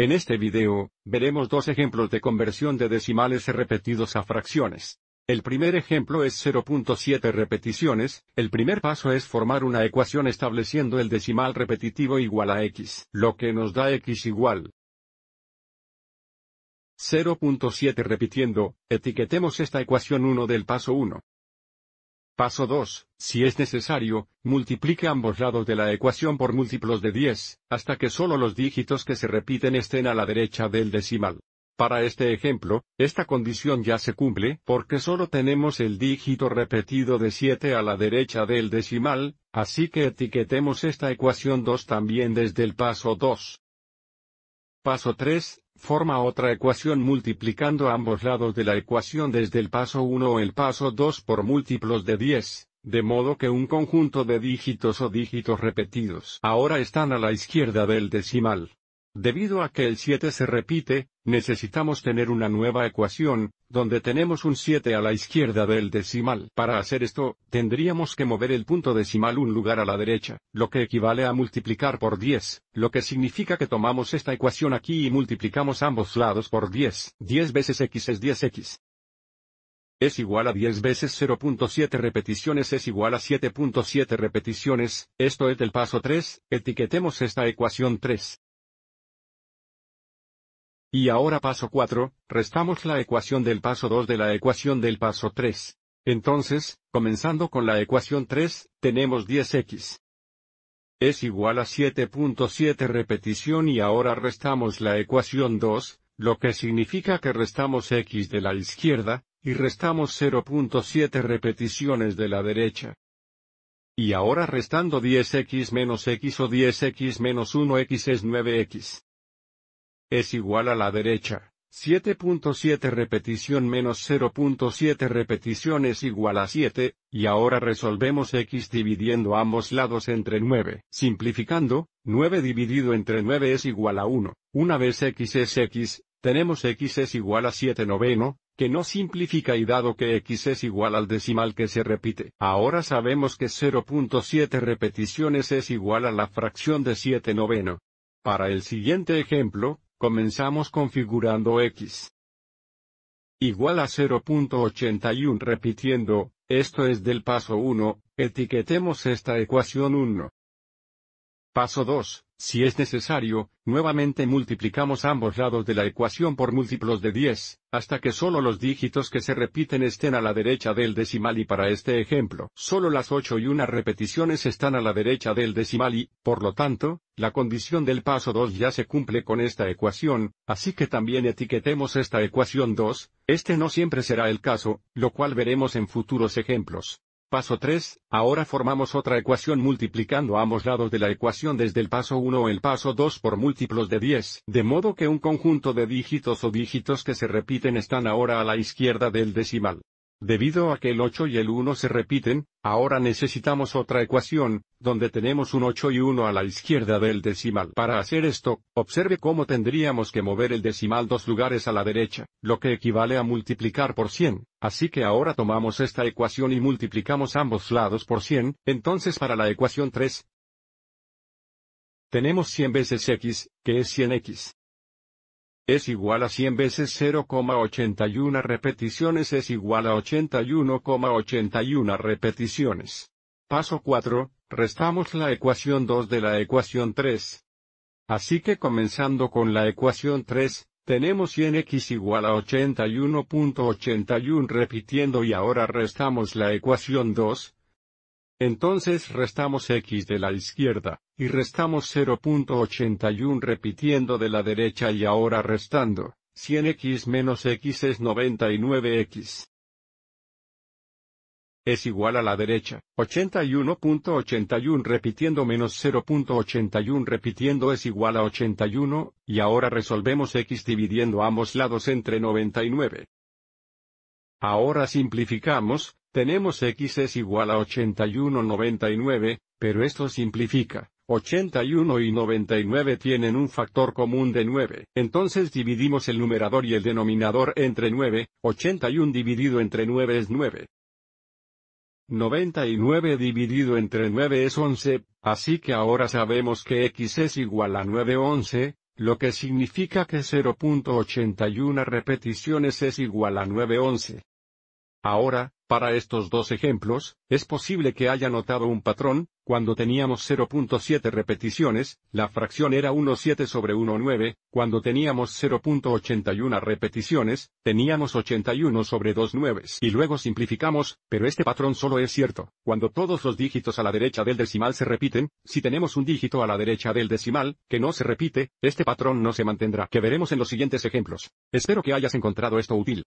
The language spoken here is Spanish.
En este video, veremos dos ejemplos de conversión de decimales repetidos a fracciones. El primer ejemplo es 0.7 repeticiones, el primer paso es formar una ecuación estableciendo el decimal repetitivo igual a x, lo que nos da x igual. 0.7 repitiendo, etiquetemos esta ecuación 1 del paso 1. Paso 2. Si es necesario, multiplique ambos lados de la ecuación por múltiplos de 10, hasta que solo los dígitos que se repiten estén a la derecha del decimal. Para este ejemplo, esta condición ya se cumple porque solo tenemos el dígito repetido de 7 a la derecha del decimal, así que etiquetemos esta ecuación 2 también desde el paso 2. Paso 3, forma otra ecuación multiplicando ambos lados de la ecuación desde el paso 1 o el paso 2 por múltiplos de 10, de modo que un conjunto de dígitos o dígitos repetidos ahora están a la izquierda del decimal. Debido a que el 7 se repite, necesitamos tener una nueva ecuación, donde tenemos un 7 a la izquierda del decimal. Para hacer esto, tendríamos que mover el punto decimal un lugar a la derecha, lo que equivale a multiplicar por 10, lo que significa que tomamos esta ecuación aquí y multiplicamos ambos lados por 10. 10 veces x es 10x es igual a 10 veces 0.7 repeticiones es igual a 7.7 repeticiones, esto es el paso 3, etiquetemos esta ecuación 3. Y ahora paso 4, restamos la ecuación del paso 2 de la ecuación del paso 3. Entonces, comenzando con la ecuación 3, tenemos 10x. Es igual a 7.7 repetición y ahora restamos la ecuación 2, lo que significa que restamos x de la izquierda, y restamos 0.7 repeticiones de la derecha. Y ahora restando 10x menos x o 10x menos 1x es 9x es igual a la derecha. 7.7 repetición menos 0.7 repetición es igual a 7, y ahora resolvemos x dividiendo ambos lados entre 9. Simplificando, 9 dividido entre 9 es igual a 1. Una vez x es x, tenemos x es igual a 7 noveno, que no simplifica y dado que x es igual al decimal que se repite. Ahora sabemos que 0.7 repeticiones es igual a la fracción de 7 noveno. Para el siguiente ejemplo, Comenzamos configurando x igual a 0.81 repitiendo, esto es del paso 1, etiquetemos esta ecuación 1. Paso 2. Si es necesario, nuevamente multiplicamos ambos lados de la ecuación por múltiplos de 10, hasta que solo los dígitos que se repiten estén a la derecha del decimal y para este ejemplo, solo las 8 y 1 repeticiones están a la derecha del decimal y, por lo tanto, la condición del paso 2 ya se cumple con esta ecuación, así que también etiquetemos esta ecuación 2, este no siempre será el caso, lo cual veremos en futuros ejemplos. Paso 3, ahora formamos otra ecuación multiplicando ambos lados de la ecuación desde el paso 1 o el paso 2 por múltiplos de 10, de modo que un conjunto de dígitos o dígitos que se repiten están ahora a la izquierda del decimal. Debido a que el 8 y el 1 se repiten, Ahora necesitamos otra ecuación, donde tenemos un 8 y 1 a la izquierda del decimal. Para hacer esto, observe cómo tendríamos que mover el decimal dos lugares a la derecha, lo que equivale a multiplicar por 100. Así que ahora tomamos esta ecuación y multiplicamos ambos lados por 100, entonces para la ecuación 3, tenemos 100 veces x, que es 100x es igual a 100 veces 0,81 repeticiones es igual a 81,81 repeticiones. Paso 4, restamos la ecuación 2 de la ecuación 3. Así que comenzando con la ecuación 3, tenemos 100x igual a 81.81 repitiendo y ahora restamos la ecuación 2, entonces restamos x de la izquierda, y restamos 0.81 repitiendo de la derecha y ahora restando, 100x menos x es 99x. Es igual a la derecha, 81.81 repitiendo menos 0.81 repitiendo es igual a 81, y ahora resolvemos x dividiendo ambos lados entre 99. Ahora simplificamos, tenemos x es igual a 81,99, pero esto simplifica. 81 y 99 tienen un factor común de 9. Entonces dividimos el numerador y el denominador entre 9, 81 dividido entre 9 es 9. 99 dividido entre 9 es 11, así que ahora sabemos que x es igual a 911, lo que significa que 0.81 repeticiones es igual a 911. Ahora, para estos dos ejemplos, es posible que haya notado un patrón, cuando teníamos 0.7 repeticiones, la fracción era 1.7 sobre 1.9, cuando teníamos 0.81 repeticiones, teníamos 81 sobre 2.9 y luego simplificamos, pero este patrón solo es cierto, cuando todos los dígitos a la derecha del decimal se repiten, si tenemos un dígito a la derecha del decimal, que no se repite, este patrón no se mantendrá, que veremos en los siguientes ejemplos. Espero que hayas encontrado esto útil.